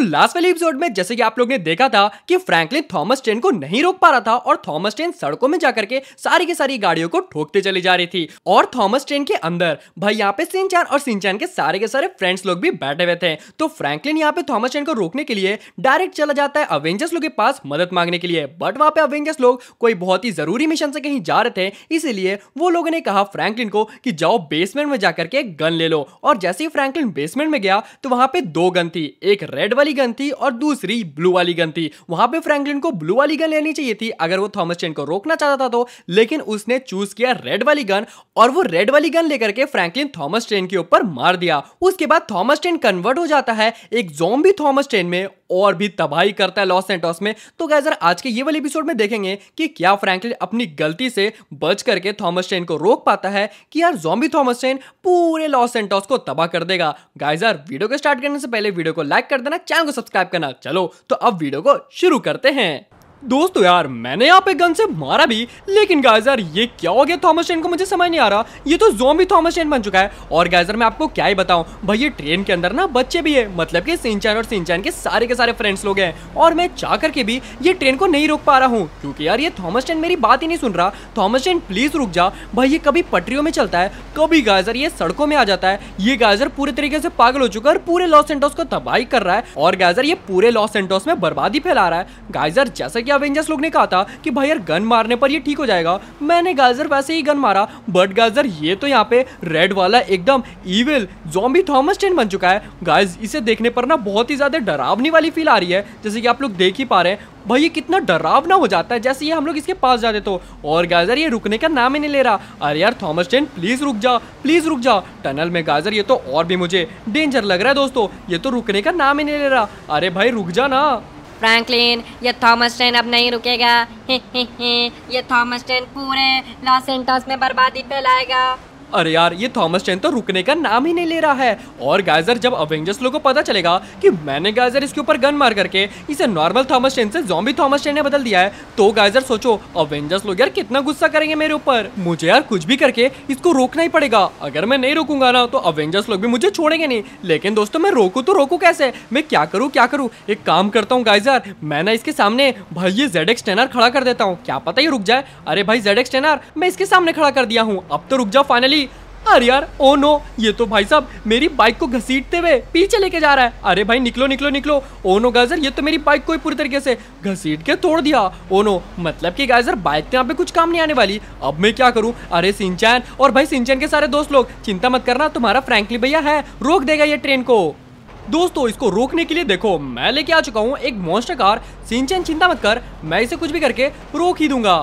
तो लास्ट वाले एपिसोड में जैसे कि आप लोग ने देखा था कि फ्रैंकलिन थॉमस ट्रेन को नहीं रोक पा रहा था और थॉमस ट्रेन सड़कों में जाकर के सारी की सारी गाड़ियों को ठोकते चली जा रही थी और थॉमस ट्रेन के अंदर भाई यहाँ पे सिंचान और सिंचान के सारे के सारे फ्रेंड्स लोग भी बैठे हुए थे तो फ्रेंकलिन यहाँ पे थॉमस ट्रेन को रोकने के लिए डायरेक्ट चला जाता है अवेंजर्स लोग के पास मदद मांगने के लिए बट वहाँ पे अवेंजर्स लोग कोई बहुत ही जरूरी मिशन से कहीं जा रहे थे इसीलिए वो लोगों ने कहा फ्रैंकलिन को कि जाओ बेसमेंट में जाकर के गन ले लो और जैसे ही फ्रैंकलिन बेसमेंट में गया तो वहां पे दो गन थी एक रेड वाली वाली गन थी और दूसरी ब्लू वाली गन थी वहां पे फ्रैंकलिन को ब्लू वाली गन लेनी चाहिए थी अगर वो थॉमस चेन को रोकना चाहता था तो लेकिन उसने चूज किया रेड वाली गन और वो रेड वाली गन लेकर के फ्रैंकलिन थॉमस ट्रेन के ऊपर मार दिया उसके बाद थॉमस ट्रेन कन्वर्ट हो जाता है एक जोम्बी थॉमस ट्रेन में और भी तबाही करता है लॉस एंटॉस में तो गैजर आज के ये वाले एपिसोड में देखेंगे कि क्या फ्रैंकलिन अपनी गलती से बच करके थॉमस चेन को रोक पाता है कि यार जॉम्बी थॉमस चेन पूरे लॉस एंटॉस को तबाह कर देगा गाइजर वीडियो को स्टार्ट करने से पहले वीडियो को लाइक कर देना चैनल को सब्सक्राइब करना चलो तो अब वीडियो को शुरू करते हैं दोस्तों यार मैंने यहाँ पे गन से मारा भी लेकिन गाइस यार ये क्या हो गया थॉमस चेन को मुझे समझ नहीं आ रहा ये तो भी थॉमस चेन बन चुका है और गाइस मैं आपको क्या ही बताऊं भाई ये ट्रेन के अंदर ना बच्चे भी है मतलब कि सिंचैन और सिंचैन के सारे के सारे फ्रेंड्स लोग हैं और मैं चाह करके भी ये ट्रेन को नहीं रोक पा रहा हूँ क्योंकि यार ये थॉमस चेन मेरी बात ही नहीं सुन रहा थॉमस चेन प्लीज रुक जा भाई ये कभी पटरियों में चलता है कभी गाइजर ये सड़कों में आ जाता है ये गाइजर पूरे तरीके से पागल हो चुका है और पूरे लॉस एंटोस को तबाही कर रहा है और गाइजर ये पूरे लॉस एंटोस में बर्बादी फैला रहा है गाइजर जैसा कि अवेंजर्स लोग ने कहा था कि भाई यार गन मारने पर ये ठीक हो जाएगा मैंने गाजर वैसे ही गन मारा बट गाजर ये तो यहाँ पे रेड वाला एकदम ईविल जॉम्बी थॉमस टेन बन चुका है गाइज इसे देखने पर ना बहुत ही ज़्यादा डरावनी वाली फील आ रही है जैसे कि आप लोग देख ही पा रहे हैं भाई ये कितना डरावना हो जाता है जैसे ये हम लोग इसके पास जाते तो और गाजर ये रुकने का नाम ही नहीं ले रहा अरे यार थॉमस टेन प्लीज़ रुक जा प्लीज़ रुक जा टनल में गाजर ये तो और भी मुझे डेंजर लग रहा है दोस्तों ये तो रुकने का नाम ही नहीं ले रहा अरे भाई रुक जा ना फ्रैंकलिन ये थॉमस टेन अब नहीं रुकेगा हे हे हे ये थॉमस टेन पूरे लॉस एंटस में बर्बादी फैलाएगा अरे यार ये थॉमस चैन तो रुकने का नाम ही नहीं ले रहा है और गाइजर जब अवेंजर्स लोगों को पता चलेगा कि मैंने गाइजर इसके ऊपर गन मार करके इसे नॉर्मल थॉमस चैन से जॉम्बी थॉमस चैन ने बदल दिया है तो गाइजर सोचो अवेंजर्स लोग यार कितना गुस्सा करेंगे मेरे ऊपर मुझे यार कुछ भी करके इसको रोकना ही पड़ेगा अगर मैं नहीं रोकूंगा ना तो अवेंजर्स लोग भी मुझे छोड़ेंगे नहीं लेकिन दोस्तों मैं रोकू तो रोकू कैसे मैं क्या करूँ क्या करूँ एक काम करता हूँ गाइजर मैं ना इसके सामने भाई ये जेड एक्स खड़ा कर देता हूँ क्या पता ही रुक जाए अरे भाई जेड एक्स मैं इसके सामने खड़ा कर दिया हूँ अब तो रुक जाओ फाइनली अरे यार ओ नो ये तो भाई साहब मेरी बाइक को घसीटते हुए पीछे लेके जा रहा है अरे भाई निकलो निकलो निकलो ओ नो गाजर ये तो मेरी बाइक को ही पूरी तरीके से घसीट के तोड़ दिया ओ नो मतलब कि गाजर बाइक तो यहाँ पे कुछ काम नहीं आने वाली अब मैं क्या करूँ अरे सिंचैन और भाई सिंचैन के सारे दोस्त लोग चिंता मत करना तुम्हारा फ्रेंकली भैया है रोक देगा ये ट्रेन को दोस्तों इसको रोकने के लिए देखो मैं लेके आ चुका हूँ एक मोस्टर कार सिंचन चिंता मत कर मैं इसे कुछ भी करके रोक ही दूंगा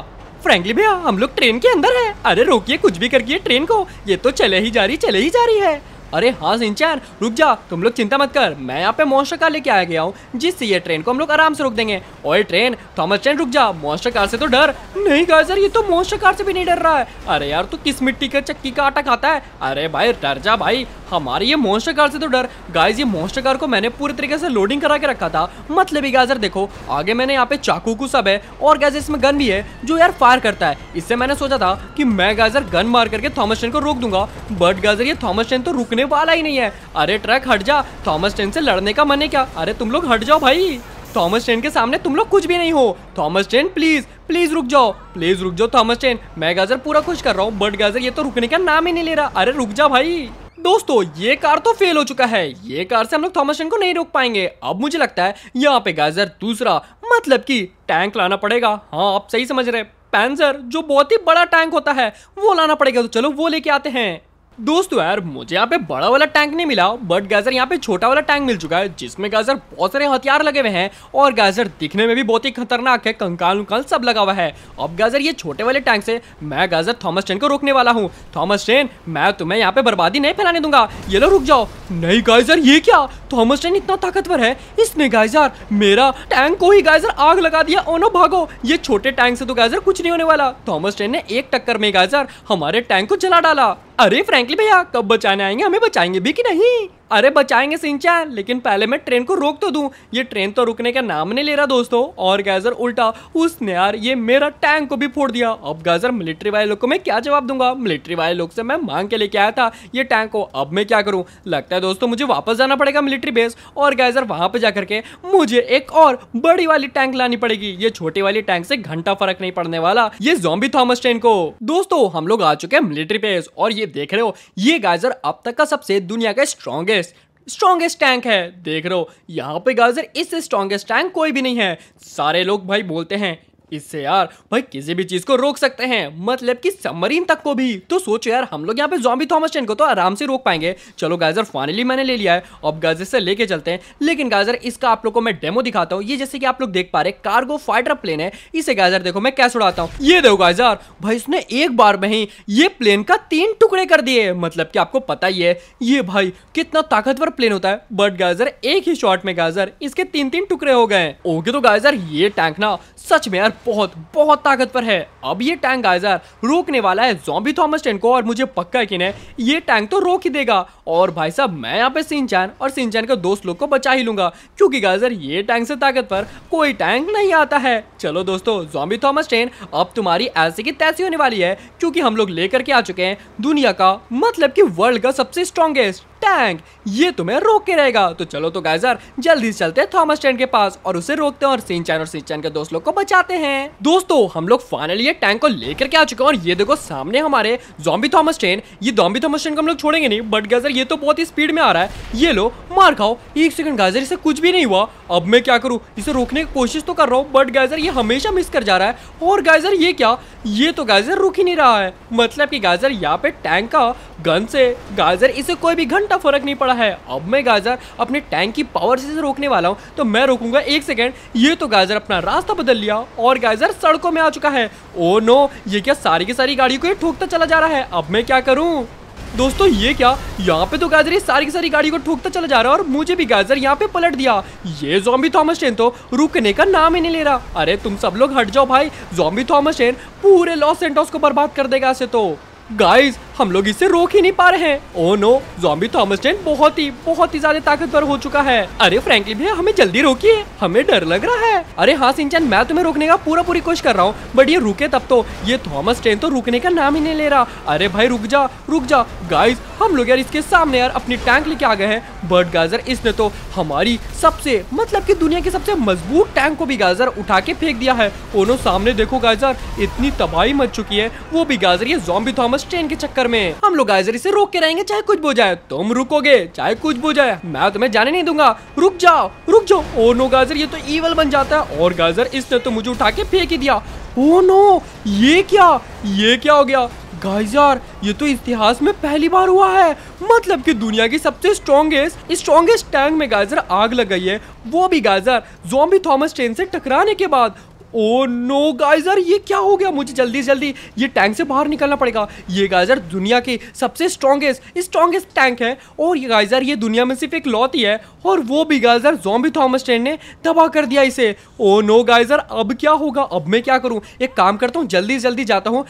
फ्रेंकली भैया हम लोग ट्रेन के अंदर है अरे रोकिए कुछ भी करके ट्रेन को ये तो चले ही जा रही चले ही जा रही है अरे हाँ सिंचान रुक जा तुम लोग चिंता मत कर मैं यहाँ पे मॉन्स्टर कार लेके आया गया हूँ जिससे ये ट्रेन को हम लोग आराम से रोक देंगे ओए ट्रेन थॉमस ट्रेन रुक जा मॉन्स्टर कार से तो डर नहीं कहा सर ये तो मॉन्स्टर कार से भी नहीं डर रहा है अरे यार तू तो किस मिट्टी का चक्की का आटा खाता है अरे भाई डर जा भाई हमारे ये मोस्टर कार से तो डर गाइज ये मोस्टर कार को मैंने पूरे तरीके से लोडिंग करा के रखा था मतलब ही गाजर देखो आगे मैंने यहाँ पे चाकू को सब है और गाइज इसमें गन भी है जो यार फायर करता है इससे मैंने सोचा था कि मैं गाजर गन मार करके थॉमस ट्रेन को रोक दूंगा बट गाजर ये थॉमस ट्रेन तो रुकने रुकने वाला ही नहीं है अरे ट्रक हट जा थॉमस ट्रेन से लड़ने का मन है क्या अरे तुम लोग हट जाओ भाई थॉमस ट्रेन के सामने तुम लोग कुछ भी नहीं हो थॉमस ट्रेन प्लीज प्लीज रुक जाओ प्लीज रुक जाओ थॉमस ट्रेन मैं गाजर पूरा खुश कर रहा हूँ बट गाजर ये तो रुकने का नाम ही नहीं ले रहा अरे रुक जा भाई दोस्तों ये कार तो फेल हो चुका है ये कार से हम लोग थॉमस ट्रेन को नहीं रोक पाएंगे अब मुझे लगता है यहाँ पे गाजर दूसरा मतलब की टैंक लाना पड़ेगा हाँ आप सही समझ रहे पैंजर जो बहुत ही बड़ा टैंक होता है वो लाना पड़ेगा तो चलो वो लेके आते हैं दोस्तों यार मुझे यहाँ पे बड़ा वाला टैंक नहीं मिला बट गैजर यहाँ पे छोटा वाला टैंक मिल चुका है जिसमें गैजर बहुत सारे हथियार लगे हुए हैं और गैजर दिखने में भी बहुत ही खतरनाक है कंकाल उंकाल सब लगा हुआ है अब गैजर ये छोटे वाले टैंक से मैं गैजर थॉमस चेन को रोकने वाला हूँ थॉमस चेन मैं तुम्हें यहाँ पे बर्बादी नहीं फैलाने दूंगा ये लो रुक जाओ नहीं गाइजर ये क्या थॉमस ट्रेन इतना ताकतवर है इसने गाइजर मेरा टैंक को ही गाइजर आग लगा दिया ओनो भागो ये छोटे टैंक से तो गाइजर कुछ नहीं होने वाला थॉमस ट्रेन ने एक टक्कर में गाइजर हमारे टैंक को जला डाला अरे फ्रेंकली भैया कब बचाने आएंगे हमें बचाएंगे भी कि नहीं अरे बचाएंगे सिंचा लेकिन पहले मैं ट्रेन को रोक तो दूं ये ट्रेन तो रुकने का नाम नहीं ले रहा दोस्तों और गैजर उल्टा उसने यार ये मेरा टैंक को भी फोड़ दिया अब गैजर मिलिट्री वाले लोग को मैं क्या जवाब दूंगा मिलिट्री वाले लोग से मैं मांग के लेके आया था ये टैंक को अब मैं क्या करूँ लगता है दोस्तों मुझे वापस जाना पड़ेगा मिलिट्री बेस और गैजर वहाँ पर जाकर के मुझे एक और बड़ी वाली टैंक लानी पड़ेगी ये छोटी वाली टैंक से घंटा फर्क नहीं पड़ने वाला ये जॉम्बी थॉमस ट्रेन को दोस्तों हम लोग आ चुके हैं मिलिट्री बेस और ये देख रहे हो ये गैजर अब तक का सबसे दुनिया का स्ट्रॉन्गेस्ट स्ट्रॉन्गेस्ट स्ट्रॉन्गेस्ट टैंक है देख रहे हो यहाँ पे गाजर इससे स्ट्रॉन्गेस्ट टैंक कोई भी नहीं है सारे लोग भाई बोलते हैं इससे यार भाई किसी भी चीज को रोक सकते हैं मतलब कि सबमरीन तक को भी तो सोचो यार हम लोग यहाँ पे जॉम्बी थॉमस चेन को तो आराम से रोक पाएंगे चलो गाजर फाइनली मैंने ले लिया है अब गाजर से लेके चलते हैं लेकिन गाजर इसका आप लोग को मैं डेमो दिखाता हूँ ये जैसे कि आप लोग देख पा रहे कार्गो फाइटर प्लेन है इसे गाजर देखो मैं कैसे उड़ाता हूँ ये देखो गाजर भाई इसने एक बार में ही ये प्लेन का तीन टुकड़े कर दिए मतलब की आपको पता ही है ये भाई कितना ताकतवर प्लेन होता है बट गाजर एक ही शॉर्ट में गाजर इसके तीन तीन टुकड़े हो गए ओके तो गाजर ये टैंक ना सच में यार बहुत बहुत ताकतवर है अब ये टैंक गाइजर रोकने वाला है जॉम्बी थॉमस टेन को और मुझे पक्का यकीन है ये टैंक तो रोक ही देगा और भाई साहब मैं यहाँ पे सिंचैन और सिंचैन के दोस्त लोग को बचा ही लूंगा क्योंकि गाइजर ये टैंक से ताकतवर कोई टैंक नहीं आता है चलो दोस्तों जॉम्बी थॉमस टेन अब तुम्हारी ऐसी की तैसी होने वाली है क्योंकि हम लोग लेकर के आ चुके हैं दुनिया का मतलब की वर्ल्ड का सबसे स्ट्रॉन्गेस्ट टैंक ये तुम्हें रोक के रहेगा तो चलो तो गायजर जल्दी से चलते हैं थॉमस टैंक के पास और उसे रोकते हैं और सिंचैन और सिंचैन के दोस्तों को बचाते हैं दोस्तों हम लोग फाइनली ये टैंक को लेकर के आ चुके हैं और ये देखो सामने हमारे जॉम्बी थॉमस ट्रेन ये जॉम्बी थॉमस ट्रेन को हम लोग छोड़ेंगे नहीं बट गाइस ये तो बहुत ही स्पीड में आ रहा है ये लो मार खाओ एक सेकंड गाइस इसे कुछ भी नहीं हुआ अब मैं क्या करूँ इसे रोकने की कोशिश तो कर रहा हूँ बट गाइजर ये हमेशा मिस कर जा रहा है और गाइजर ये क्या ये तो गाइजर रुक ही नहीं रहा है मतलब कि गाइजर यहाँ पे टैंक का गन से गाइजर इसे कोई भी गन घंटा फर्क नहीं पड़ा है अब मैं गाजर अपने टैंक की पावर से रोकने वाला हूँ तो मैं रोकूंगा एक सेकेंड ये तो गाजर अपना रास्ता बदल लिया और गाजर सड़कों में आ चुका है ओ oh नो ये क्या सारी की सारी गाड़ियों को ठोकता चला जा रहा है अब मैं क्या करूँ दोस्तों ये क्या यहाँ पे तो गाजर ये सारी की सारी गाड़ी को ठोकता चला जा रहा है और मुझे भी गाजर यहाँ पे पलट दिया ये जॉम्बी थॉमस चेन तो रुकने का नाम ही नहीं ले रहा अरे तुम सब लोग हट जाओ भाई जॉम्बी थॉमस चेन पूरे लॉस एंटोस को बर्बाद कर देगा ऐसे तो गाइस हम लोग इसे रोक ही नहीं पा रहे हैं ओ नो जॉम्बी थॉमस जेन बहुत ही बहुत ही ज्यादा ताकतवर हो चुका है अरे फ्रैंकली भैया हमें जल्दी रोकिए हमें डर लग रहा है अरे हाँ सिंचन मैं तुम्हें रोकने का पूरा पूरी कोशिश कर रहा हूँ बट ये रुके तब तो ये थॉमस जेन तो रुकने का नाम ही नहीं ले रहा अरे भाई रुक जा रुक जा गाइज हम लोग यार इसके सामने यार अपनी टैंक लेके आ गए हैं बट गाजर इसने तो हमारी सबसे मतलब की दुनिया की सबसे मजबूत टैंक को भी गाजर उठा के फेंक दिया है ओनो oh सामने देखो गाजर इतनी तबाही मच चुकी है वो भी गाजर ये जॉम्बी थॉमस थॉमस ट्रेन के चक्कर में हम लोग गाइजर इसे रोक के रहेंगे चाहे कुछ भी हो जाए तुम रुकोगे चाहे कुछ भी हो जाए मैं तुम्हें जाने नहीं दूंगा रुक जाओ रुक जाओ ओ नो गाजर ये तो ईवल बन जाता है और गाजर इसने तो मुझे उठा के फेंक ही दिया ओ नो ये क्या ये क्या हो गया गाइजर ये तो इतिहास में पहली बार हुआ है मतलब कि दुनिया की सबसे स्ट्रॉन्गेस्ट स्ट्रॉन्गेस्ट टैंक में गाइजर आग लग गई है वो भी गाइजर जोम्बी थॉमस ट्रेन से टकराने के बाद ओ नो गाइजर ये क्या हो गया मुझे जल्दी से जल्दी ये टैंक से बाहर निकलना पड़ेगा ये गाइजर दुनिया के सबसे स्ट्रॉन्गेस्ट स्ट्रॉन्गेस्ट टैंक है और ये गाइजर ये दुनिया में सिर्फ एक लॉत ही है और वो भी गाइजर जॉम्बी थॉमस ट्रेन ने तबाह कर दिया इसे ओ नो गाइजर अब क्या होगा अब मैं क्या करूँ एक काम करता हूँ जल्दी से जल्दी जाता हूँ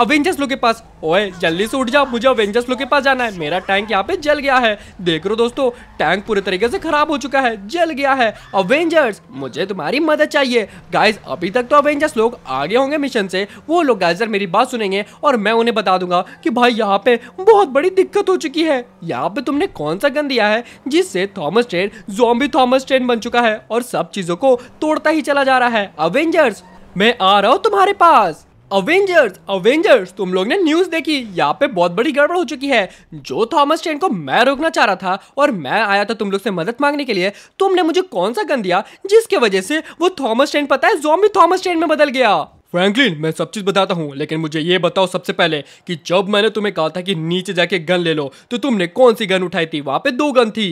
अवेंजर्स लोग के पास ओए जल्दी से उठ जा मुझे अवेंजर्स लोग के पास जाना है मेरा टैंक यहाँ पे जल गया है देख रहे दोस्तों टैंक पूरे तरीके से खराब हो चुका है जल गया है अवेंजर्स मुझे तुम्हारी मदद चाहिए गाइज अभी तक तो अवेंजर्स लोग आगे होंगे मिशन से वो लोग गाइजर मेरी बात सुनेंगे और मैं उन्हें बता दूंगा कि भाई यहाँ पे बहुत बड़ी दिक्कत हो चुकी है यहाँ पे तुमने कौन सा गन दिया है जिससे Thomas train zombie Thomas train बन चुका है और सब चीजों को तोड़ता ही चला जा रहा है अवेंजर्स मैं आ रहा हूँ तुम्हारे पास अवेंजर्स अवेंजर्स तुम लोग ने न्यूज देखी यहाँ पे बहुत बड़ी गड़बड़ हो चुकी है जो थॉमस चेन को मैं रोकना चाह रहा था और मैं आया था तुम लोग से मदद मांगने के लिए तुमने मुझे कौन सा गन दिया जिसके वजह से वो थॉमस चेन पता है जोम्बी थॉमस चेन में बदल गया फ्रैंकलिन मैं सब चीज़ बताता हूँ लेकिन मुझे ये बताओ सबसे पहले कि जब मैंने तुम्हें कहा था कि नीचे जाके गन ले लो तो तुमने कौन सी गन उठाई थी वहां पे दो गन थी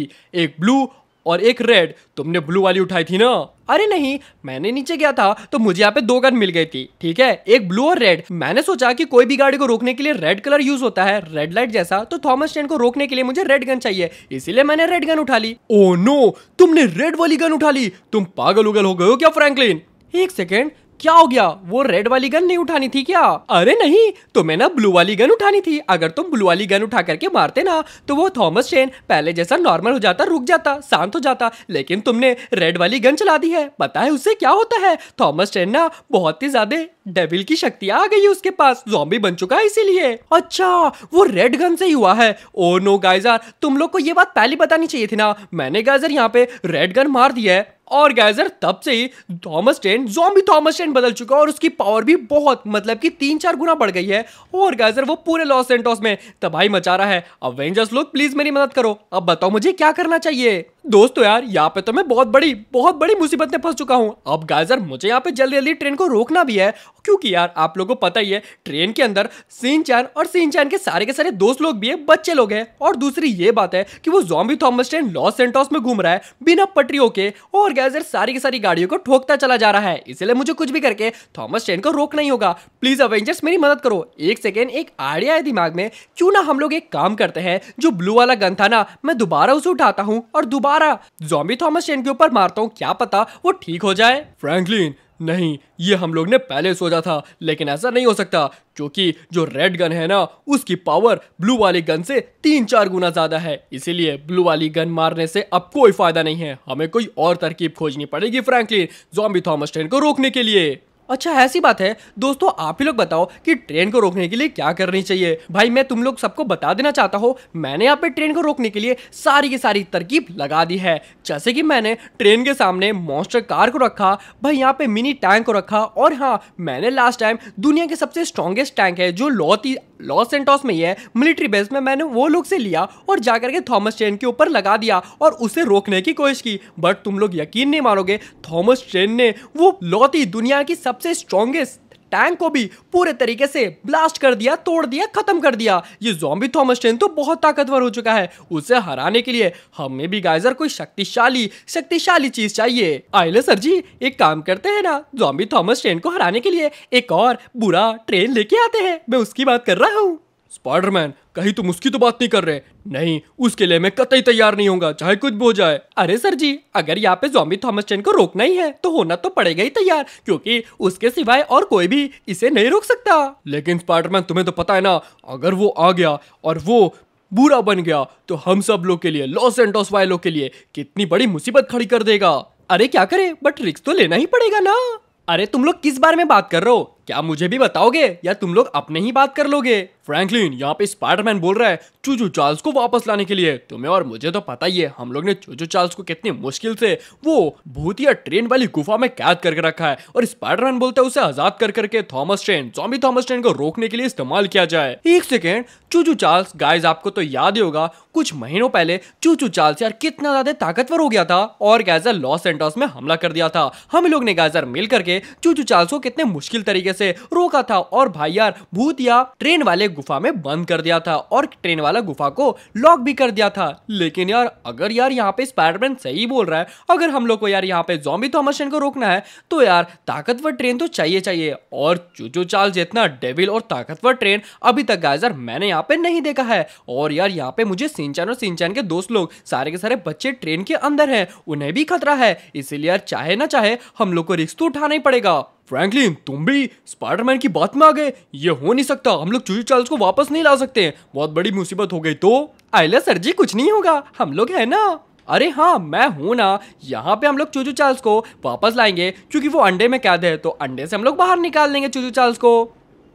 एक ब्लू और एक रेड तुमने ब्लू वाली उठाई थी ना अरे नहीं मैंने नीचे गया था तो मुझे यहाँ पे दो गन मिल गई थी ठीक है एक ब्लू और रेड मैंने सोचा कि कोई भी गाड़ी को रोकने के लिए रेड कलर यूज होता है रेड लाइट जैसा तो थॉमस स्टैंड को रोकने के लिए मुझे रेड गन चाहिए इसीलिए मैंने रेड गन उठा ली ओ oh नो तुमने रेड वाली गन उठा ली तुम पागल उगल हो गए हो क्या फ्रेंकलिन एक सेकेंड क्या हो गया वो रेड वाली गन नहीं उठानी थी क्या अरे नहीं तुम्हें तो ना ब्लू वाली गन उठानी थी अगर तुम ब्लू वाली गन उठा करके मारते ना तो वो थॉमस चेन पहले जैसा नॉर्मल हो जाता रुक जाता शांत हो जाता लेकिन तुमने रेड वाली गन चला दी है पता है उससे क्या होता है थॉमस चेन ना बहुत ही ज्यादा डेविल की शक्तियाँ आ गई है उसके पास जॉम्बी बन चुका है इसीलिए अच्छा वो रेड गन से ही हुआ है ओ नो गाइजर तुम लोग को ये बात पहले बतानी चाहिए थी ना मैंने गाइजर यहाँ पे रेड गन मार दिया है और गैजर तब से ही Thomas train zombie Thomas train बदल चुका है और उसकी पावर भी बहुत मतलब कि तीन चार गुना बढ़ गई है और गैजर वो पूरे लॉस एंटोस में तबाही मचा रहा है अवेंजर्स लोग प्लीज मेरी मदद करो अब बताओ मुझे क्या करना चाहिए दोस्तों यार यहाँ पे तो मैं बहुत बड़ी बहुत बड़ी मुसीबत में फंस चुका हूँ अब गाइजर मुझे यहाँ पे जल्दी जल्दी ट्रेन को रोकना भी है क्योंकि यार आप लोगों को पता ही है ट्रेन के अंदर सीन चैन और सीन चैन के सारे के सारे दोस्त लोग भी है बच्चे लोग हैं और दूसरी ये बात है कि वो zombie Thomas train Los Santos में घूम रहा है बिना पटरियों के और गाइजर सारी की सारी गाड़ियों को ठोकता चला जा रहा है इसलिए मुझे कुछ भी करके थॉमस ट्रेन को रोकना ही होगा प्लीज अवेंजर्स मेरी मदद करो एक सेकेंड एक आइडिया है दिमाग में क्यों ना हम लोग एक काम करते हैं जो ब्लू वाला गन था ना मैं दोबारा उसे उठाता हूँ और दोबारा मारा जॉम्बी थॉमस चेन के ऊपर मारता हूँ क्या पता वो ठीक हो जाए फ्रैंकलिन नहीं ये हम लोग ने पहले सोचा था लेकिन ऐसा नहीं हो सकता क्योंकि जो रेड गन है ना उसकी पावर ब्लू वाली गन से तीन चार गुना ज़्यादा है इसीलिए ब्लू वाली गन मारने से अब कोई फ़ायदा नहीं है हमें कोई और तरकीब खोजनी पड़ेगी फ्रैंकलिन जॉम्बी थॉमस ट्रेन को रोकने के लिए अच्छा ऐसी बात है दोस्तों आप ही लोग बताओ कि ट्रेन को रोकने के लिए क्या करनी चाहिए भाई मैं तुम लोग सबको बता देना चाहता हूँ मैंने यहाँ पे ट्रेन को रोकने के लिए सारी की सारी तरकीब लगा दी है जैसे कि मैंने ट्रेन के सामने मॉन्स्टर कार को रखा भाई यहाँ पे मिनी टैंक को रखा और हाँ मैंने लास्ट टाइम दुनिया के सबसे स्ट्रॉन्गेस्ट टैंक है जो लॉती लॉस सेंटोस में ही है मिलिट्री बेस में मैंने वो लोग से लिया और जाकर के थॉमस ट्रेन के ऊपर लगा दिया और उसे रोकने की कोशिश की बट तुम लोग यकीन नहीं मारोगे थॉमस ट्रेन ने वो लौती दुनिया की सब सबसे स्ट्रॉन्गेस्ट टैंक को भी पूरे तरीके से ब्लास्ट कर दिया तोड़ दिया खत्म कर दिया ये जॉम्बी ट्रेन तो बहुत ताकतवर हो चुका है उसे हराने के लिए हमें भी गाइजर कोई शक्तिशाली शक्तिशाली चीज चाहिए आइले सर जी एक काम करते हैं ना जॉम्बी ट्रेन को हराने के लिए एक और बुरा ट्रेन लेके आते हैं मैं उसकी बात कर रहा हूँ स्पाइडरमैन कहीं तुम उसकी तो बात नहीं कर रहे नहीं उसके लिए मैं कतई तैयार नहीं होगा चाहे कुछ भी हो जाए अरे सर जी अगर यहाँ पे जॉम्बी थॉमस चेन को रोकना ही है तो होना तो पड़ेगा ही तैयार क्योंकि उसके सिवाय और कोई भी इसे नहीं रोक सकता लेकिन स्पाइडरमैन तुम्हें तो पता है ना अगर वो आ गया और वो बुरा बन गया तो हम सब लोग के लिए लॉस एंडोस वायलो के लिए कितनी बड़ी मुसीबत खड़ी कर देगा अरे क्या करे बट रिक्स तो लेना ही पड़ेगा ना अरे तुम लोग किस बारे में बात कर रहे हो क्या मुझे भी बताओगे या तुम लोग अपने ही बात कर लोगे फ्रैंकलिन यहाँ पे स्पाइडरमैन बोल रहा है चूचू चार्ल्स को वापस लाने के लिए तुम्हें और मुझे तो पता ही है हम लोग ने चूचू चार्ल्स को कितनी मुश्किल से वो भूतिया ट्रेन वाली गुफा में कैद करके रखा है और स्पाइडरमैन बोलता है उसे आजाद कर करके Thomas train zombie Thomas train को रोकने के लिए इस्तेमाल किया जाए एक सेकेंड चूचू चार्ल्स गाइज आपको तो याद ही होगा कुछ महीनों पहले चूचू चार्ल्स यार कितना ज्यादा ताकतवर हो गया था और गैजर लॉस सेंटर्स में हमला कर दिया था हम लोग ने गैजर मिल करके चूचू चार्ल्स को कितने मुश्किल तरीके से रोका था और भाई यार भूतिया ट्रेन वाले गुफा में बंद कर दिया था और ट्रेन वाला गुफा को लॉक भी कर दिया था लेकिन यार अगर यार यहाँ पे स्पाइडरमैन सही बोल रहा है अगर हम लोग को यार यहाँ पे जॉम्बी थॉमसन तो को रोकना है तो यार ताकतवर ट्रेन तो चाहिए चाहिए और चूचो चाल जितना डेविल और ताकतवर ट्रेन अभी तक गाइजर मैंने यहाँ पे नहीं देखा है और यार यहाँ पे मुझे सिंचन और सिंचन के दोस्त लोग सारे के सारे बच्चे ट्रेन के अंदर है उन्हें भी खतरा है इसीलिए यार चाहे ना चाहे हम लोग को रिस्क तो उठाना ही पड़ेगा फ्रैंकलिन तुम भी स्पाइडरमैन की बात में आ गए ये हो नहीं सकता हम लोग चूजी चार्ल्स को वापस नहीं ला सकते हैं बहुत बड़ी मुसीबत हो गई तो आइला सर जी कुछ नहीं होगा हम लोग है ना अरे हाँ मैं हूँ ना यहाँ पे हम लोग चूजू चार्ल्स को वापस लाएंगे क्योंकि वो अंडे में कैद है तो अंडे से हम लोग बाहर निकाल लेंगे चूजू चार्ल्स को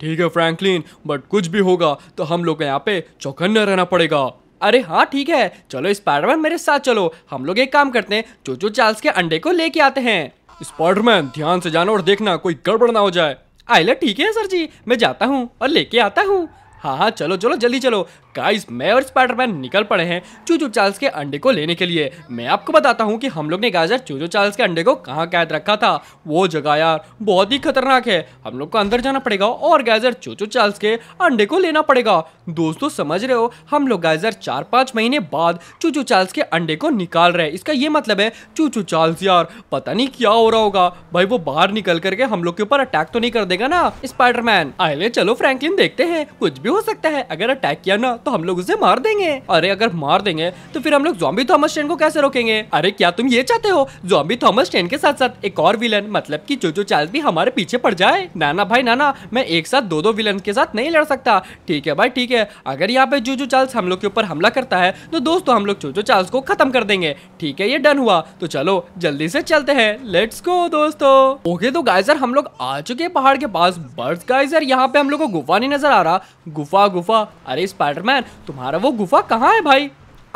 ठीक है फ्रैंकलिन बट कुछ भी होगा तो हम लोग को यहाँ पे चौकन्ना रहना पड़ेगा अरे हाँ ठीक है चलो स्पाइडरमैन मेरे साथ चलो हम लोग एक काम करते हैं चूचू चार्ल्स के अंडे को लेके आते हैं स्पाइडरमैन ध्यान से जाना और देखना कोई गड़बड़ ना हो जाए आइला ठीक है सर जी मैं जाता हूँ और लेके आता हूँ हाँ हाँ चलो चलो जल्दी चलो गाइस मैं और स्पाइडरमैन निकल पड़े हैं चूचू चार्ल्स के अंडे को लेने के लिए मैं आपको बताता हूँ कि हम लोग ने गाजर चूचू चार्ल्स के अंडे को कहाँ कैद रखा था वो जगह यार बहुत ही खतरनाक है हम लोग को अंदर जाना पड़ेगा और गाजर चूचो चार्ल्स के अंडे को लेना पड़ेगा दोस्तों समझ रहे हो हम लोग गाइजर चार पाँच महीने बाद चूचो चार्ल्स के अंडे को निकाल रहे हैं इसका ये मतलब है चूचो चार्ल्स यार पता नहीं क्या हो रहा होगा भाई वो बाहर निकल करके हम लोग के ऊपर अटैक तो नहीं कर देगा ना स्पाइडरमैन आए चलो फ्रैंकलिन देखते हैं कुछ भी हो सकता है अगर अटैक किया ना तो तो हम लोग उसे मार देंगे अरे अगर मार देंगे तो फिर हम लोग जॉम्बी थॉमस ट्रेन को कैसे रोकेंगे अरे क्या तुम ये चाहते हो जॉम्बी थॉमस ट्रेन के साथ साथ एक और विलन मतलब की जो जो चार्ल्स भी हमारे पीछे पड़ जाए नाना भाई नाना मैं एक साथ दो दो विलन के साथ नहीं लड़ सकता ठीक है भाई ठीक है अगर यहाँ पे जो जो चार्ल्स हम लोग के ऊपर हमला करता है तो दोस्तों हम लोग जो चार्ल्स को खत्म कर देंगे ठीक है ये डन हुआ तो चलो जल्दी से चलते हैं लेट्स गो दोस्तों ओके तो गाइजर हम लोग आ चुके पहाड़ के पास बर्ड गाइजर यहाँ पे हम लोग को गुफा नहीं नजर आ रहा गुफा गुफा अरे स्पाइडर बैटमैन तुम्हारा वो गुफा कहाँ है भाई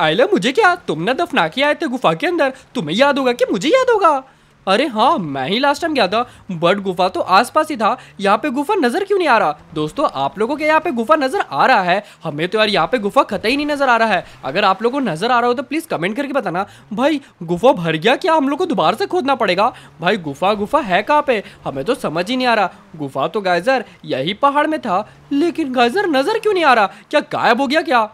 आयला मुझे क्या तुमने दफना के आए थे गुफा के अंदर तुम्हें याद होगा कि मुझे याद होगा अरे हाँ मैं ही लास्ट टाइम गया था बट गुफा तो आसपास ही था यहाँ पे गुफा नजर क्यों नहीं आ रहा दोस्तों आप लोगों के यहाँ पे गुफा नजर आ रहा है हमें तो यार यहाँ पे गुफा खत ही नहीं नजर आ रहा है अगर आप लोगों को नजर आ रहा हो तो प्लीज कमेंट करके बताना भाई गुफा भर गया क्या हम लोग को दोबारा से खोदना पड़ेगा भाई गुफा गुफा है कहाँ पे हमें तो समझ ही नहीं आ रहा गुफा तो गायजर यही पहाड़ में था लेकिन गायजर नजर क्यों नहीं आ रहा क्या गायब हो गया क्या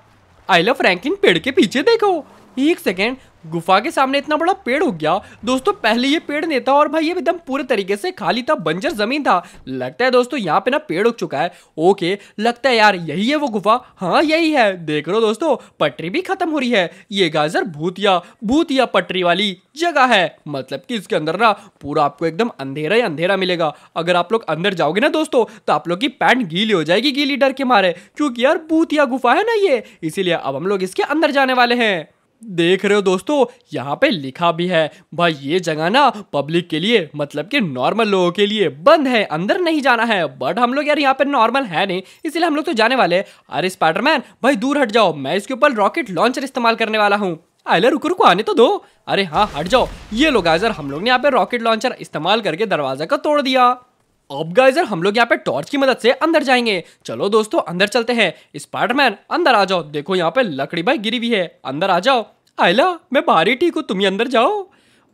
आई लव फ्रैंकिन पेड़ के पीछे देखो एक सेकेंड गुफा के सामने इतना बड़ा पेड़ हो गया दोस्तों पहले ये पेड़ नहीं था और भाई ये एकदम पूरे तरीके से खाली था बंजर जमीन था लगता है दोस्तों यहाँ पे ना पेड़ उग चुका है ओके लगता है यार यही है वो गुफा हाँ यही है देख रहे हो दोस्तों पटरी भी खत्म हो रही है ये गाजर भूतिया भूतिया पटरी वाली जगह है मतलब की इसके अंदर ना पूरा आपको एकदम अंधेरा ही अंधेरा मिलेगा अगर आप लोग अंदर जाओगे ना दोस्तों तो आप लोग की पैंट गीली हो जाएगी गीली डर के मारे क्योंकि यार भूतिया गुफा है ना ये इसीलिए अब हम लोग इसके अंदर जाने वाले हैं देख रहे हो दोस्तों यहाँ पे लिखा भी है भाई ये जगह ना पब्लिक के लिए मतलब कि नॉर्मल लोगों के लिए बंद है अंदर नहीं जाना है बट हम लोग यार यहाँ पे नॉर्मल है नहीं इसलिए हम लोग तो जाने वाले अरे स्पाइडरमैन भाई दूर हट जाओ मैं इसके ऊपर रॉकेट लॉन्चर इस्तेमाल करने वाला हूँ अरे रुक रुको आने तो दो अरे हाँ हट जाओ ये लोग हम लोग ने यहाँ पे रॉकेट लॉन्चर इस्तेमाल करके दरवाजा का तोड़ दिया अब गाइजर हम लोग यहाँ पे टॉर्च की मदद से अंदर जाएंगे चलो दोस्तों अंदर चलते हैं स्पाइडरमैन अंदर आ जाओ देखो यहाँ पे लकड़ी भाई गिरी हुई है अंदर आ जाओ आयला मैं बाहर ही ठीक हूँ तुम ही अंदर जाओ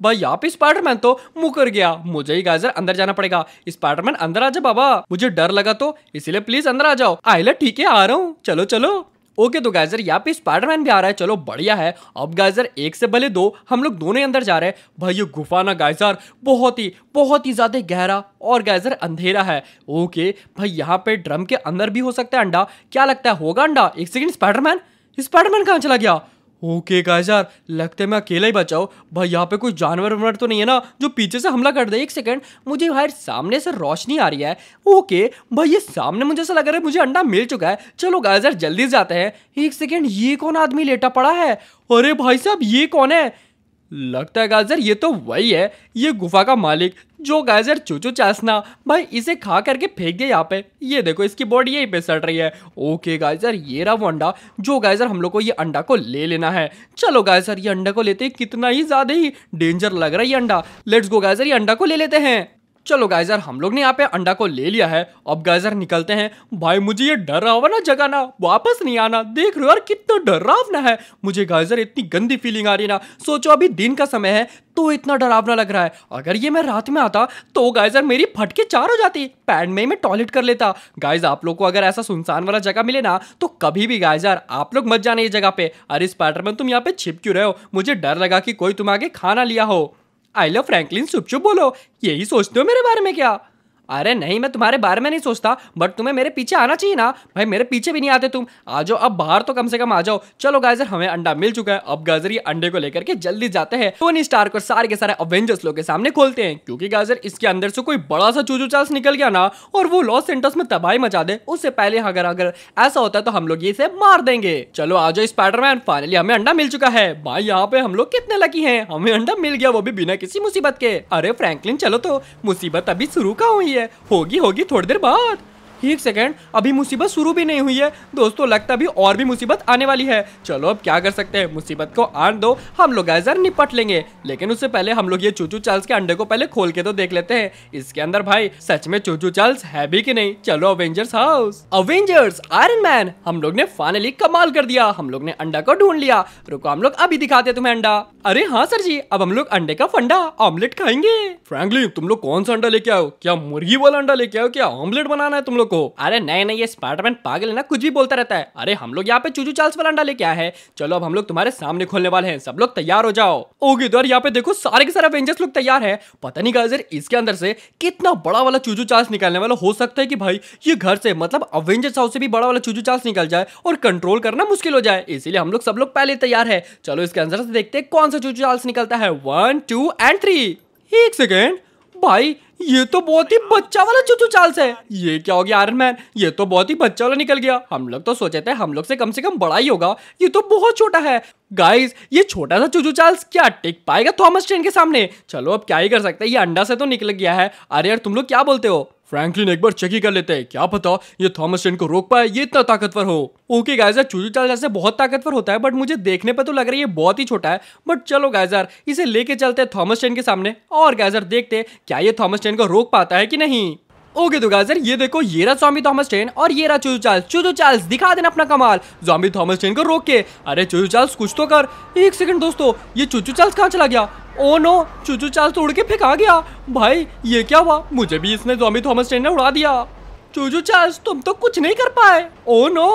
भाई यहाँ पे स्पाइडरमैन तो मुकर गया मुझे ही गाइजर अंदर जाना पड़ेगा स्पाइडरमैन अंदर आ जाओ बाबा मुझे डर लगा तो इसीलिए प्लीज अंदर आ जाओ आयला ठीक है आ रहा हूँ चलो चलो ओके तो गाइजर यहाँ पे स्पाइडरमैन भी आ रहा है चलो बढ़िया है अब गाइजर एक से भले दो हम लोग दोनों ही अंदर जा रहे हैं भाई ये गुफा ना गाइजर बहुत ही बहुत ही ज़्यादा गहरा और गाइजर अंधेरा है ओके भाई यहाँ पे ड्रम के अंदर भी हो सकता है अंडा क्या लगता है होगा अंडा एक सेकेंड स्पाइडरमैन स्पाइडरमैन कहाँ चला गया ओके गाइस यार लगता है मैं अकेला ही बचाओ भाई यहाँ पे कोई जानवर वानवर तो नहीं है ना जो पीछे से हमला कर दे एक सेकंड मुझे भाई सामने से रोशनी आ रही है ओके भाई ये सामने मुझे ऐसा लग रहा है मुझे अंडा मिल चुका है चलो गाइस यार जल्दी जाते हैं एक सेकेंड ये कौन आदमी लेटा पड़ा है अरे भाई साहब ये कौन है लगता है गाजर ये तो वही है ये गुफा का मालिक जो गाजर चूचू चासना भाई इसे खा करके फेंक दिया यहाँ पे ये देखो इसकी बॉडी यहीं पे सड़ रही है ओके गाजर ये रहा वो अंडा जो गाजर हम लोग को ये अंडा को ले लेना है चलो गाजर ये अंडा को लेते कितना ही ज़्यादा ही डेंजर लग रहा है ये अंडा लेट्स गो गाजर ये अंडा को ले लेते हैं चलो गाइजर हम लोग ने यहाँ पे अंडा को ले लिया है अब गाइजर निकलते हैं भाई मुझे ये डर रहा हुआ ना जगाना वापस नहीं आना देख रहे हो यार कितना डरावना है मुझे गाइजर इतनी गंदी फीलिंग आ रही ना सोचो अभी दिन का समय है तो इतना डरावना लग रहा है अगर ये मैं रात में आता तो गाइजर मेरी फटके चार हो जाती पैड में ही मैं टॉयलेट कर लेता गाइज आप लोग को अगर ऐसा सुनसान वाला जगह मिले ना तो कभी भी गाइजर आप लोग मत जाना ये जगह पे अरे स्पाइडरमैन तुम यहाँ पे छिप क्यों रहे हो मुझे डर लगा कि कोई तुम आगे खाना लिया हो आई लव फ्रैंकलिन चुप चुप बोलो यही सोचते हो मेरे बारे में क्या अरे नहीं मैं तुम्हारे बारे में नहीं सोचता बट तुम्हें मेरे पीछे आना चाहिए ना भाई मेरे पीछे भी नहीं आते तुम आ जाओ अब बाहर तो कम से कम आ जाओ चलो गाजर हमें अंडा मिल चुका है अब गाजर ये अंडे को लेकर के जल्दी जाते हैं टोनी स्टार को सारे के सारे अवेंजर्स लोग के सामने खोलते हैं क्योंकि गाजर इसके अंदर से कोई बड़ा सा चूजू चार्स निकल गया ना और वो लॉस सेंटर्स में तबाही मचा दे उससे पहले अगर अगर ऐसा होता है तो हम लोग ये इसे मार देंगे चलो आ जाओ स्पाइडरमैन फाइनली हमें अंडा मिल चुका है भाई यहाँ पे हम लोग कितने लकी है हमें अंडा मिल गया वो भी बिना किसी मुसीबत के अरे फ्रेंकलिन चलो तो मुसीबत अभी शुरू का हुई है होगी होगी थोड़ी देर बाद एक सेकेंड अभी मुसीबत शुरू भी नहीं हुई है दोस्तों लगता अभी और भी मुसीबत आने वाली है चलो अब क्या कर सकते हैं मुसीबत को आन दो हम लोग गाइजर निपट लेंगे लेकिन उससे पहले हम लोग ये चूचू चार्ल्स के अंडे को पहले खोल के तो देख लेते हैं इसके अंदर भाई सच में चूचू चार्ल्स है भी की नहीं चलो Avengers house Avengers Iron Man हम लोग ने फाइनली कमाल कर दिया हम लोग ने अंडा को ढूंढ लिया रुको हम लोग अभी दिखाते तुम्हें अंडा अरे हाँ सर जी अब हम लोग अंडे का फंडा ऑमलेट खाएंगे फ्रेंकली तुम लोग कौन सा अंडा लेके आओ क्या मुर्गी वाला अंडा लेके आओ क्या ऑमलेट बनाना है तुम लोग लोगों को अरे नए नए ये स्पाइडरमैन पागल है ना कुछ भी बोलता रहता है अरे हम लोग यहाँ पे चूचू चार्ल्स वाला अंडा लेके आए हैं चलो अब हम लोग तुम्हारे सामने खोलने वाले हैं सब लोग तैयार हो जाओ ओगे दर तो यहाँ पे देखो सारे के सारे एवेंजर्स लोग तैयार है पता नहीं गाजर इसके अंदर से कितना बड़ा वाला चूचू चार्ल्स निकालने वाला हो सकता है की भाई ये घर से मतलब अवेंजर्स हाउस से भी बड़ा वाला चूचू चार्ल्स निकल जाए और कंट्रोल करना मुश्किल हो जाए इसीलिए हम लोग सब लोग पहले तैयार है चलो इसके अंदर से देखते हैं कौन सा चूचू चार्ल्स निकलता है वन टू एंड थ्री एक सेकेंड भाई ये तो बहुत ही बच्चा वाला चुचू चाल्स है ये क्या हो गया आयरन मैन ये तो बहुत ही बच्चा वाला निकल गया हम लोग तो सोचे थे हम लोग से कम से कम बड़ा ही होगा ये तो बहुत छोटा है गाइस ये छोटा सा चुचू चार्ल्स क्या टिक पाएगा थॉमस ट्रेन के सामने चलो अब क्या ही कर सकते हैं ये अंडा से तो निकल गया है अरे यार तुम लोग क्या बोलते हो फ्रैंकलिन एक बार चेक ही कर लेते हैं क्या पता ये थॉमस को रोक पाए ये इतना ताकतवर हो ओके गायजर चूजू चाल जैसे बहुत ताकतवर होता है बट मुझे देखने पर तो लग रहा है ये बहुत ही छोटा है बट चलो गायजर इसे लेके चलते हैं थॉमस के सामने और गायजर देखते हैं क्या ये थॉमस को रोक पाता है कि नहीं ओके तो गाजर ये देखो ये रहा स्वामी थॉमस टेन और ये रहा चुजू चार्ल्स चुजू चार्ल्स दिखा देना अपना कमाल जॉम्बी थॉमस टेन को रोक के अरे चुजू चार्ल्स कुछ तो कर एक सेकंड दोस्तों ये चुचू चार्ल्स कहाँ चला गया ओ नो चूचू चाल तोड़ के फेंका गया भाई ये क्या हुआ मुझे भी इसने जोमी थॉमस ट्रेन ने उड़ा दिया चूचू चार्ल्स तुम तो कुछ नहीं कर पाए ओ नो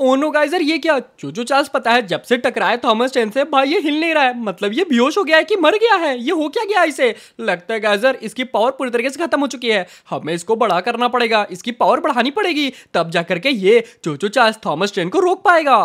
ओ नो गाइजर ये क्या चूचू चार्ल्स पता है जब से टकराया थॉमस ट्रेन से भाई ये हिल नहीं रहा है मतलब ये बेहोश हो गया है कि मर गया है ये हो क्या गया इसे लगता है गाइजर इसकी पावर पूरी तरीके से खत्म हो चुकी है हमें इसको बड़ा करना पड़ेगा इसकी पावर बढ़ानी पड़ेगी तब जाकर के ये चूचू चार्ल्स थॉमस ट्रेन को रोक पाएगा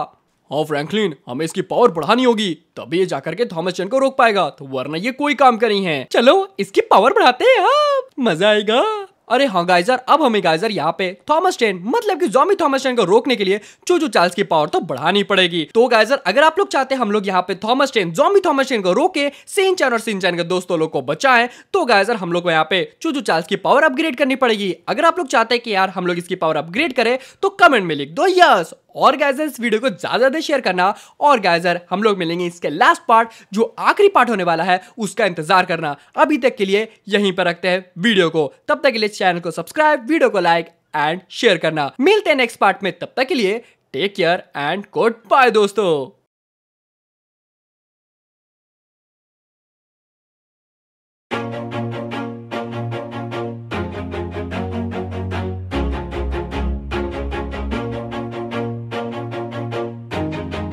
हाँ फ्रैंकलिन हमें इसकी पावर बढ़ानी होगी तभी ये जाकर के थॉमस चैन को रोक पाएगा तो वरना ये कोई काम करी है चलो इसकी पावर बढ़ाते हैं आप मजा आएगा अरे हाँ गाइजर अब हमें गाइजर यहाँ पे थॉमस टेन मतलब कि जॉमी थॉमस टेन को रोकने के लिए चूचू चार्ल्स की पावर तो बढ़ानी पड़ेगी तो गाइजर अगर आप लोग चाहते हैं हम लोग यहाँ पे Thomas train zombie Thomas train को रोके चैन और सिंचन के दोस्तों लोग को बचाएं तो गाइजर हम लोग को यहाँ पे चूचू चार्ल्स की पावर अपग्रेड करनी पड़ेगी अगर आप लोग चाहते हैं कि यार हम लोग इसकी पावर अपग्रेड करें तो कमेंट में लिख दो यस और गाइजर इस वीडियो को ज्यादा ज्यादा शेयर करना और गाइजर हम लोग मिलेंगे इसके लास्ट पार्ट जो आखिरी पार्ट होने वाला है उसका इंतजार करना अभी तक के लिए यहीं पर रखते हैं वीडियो को तब तक के लिए इस चैनल को सब्सक्राइब वीडियो को लाइक एंड शेयर करना मिलते हैं नेक्स्ट पार्ट में तब तक के लिए take care and goodbye दोस्तों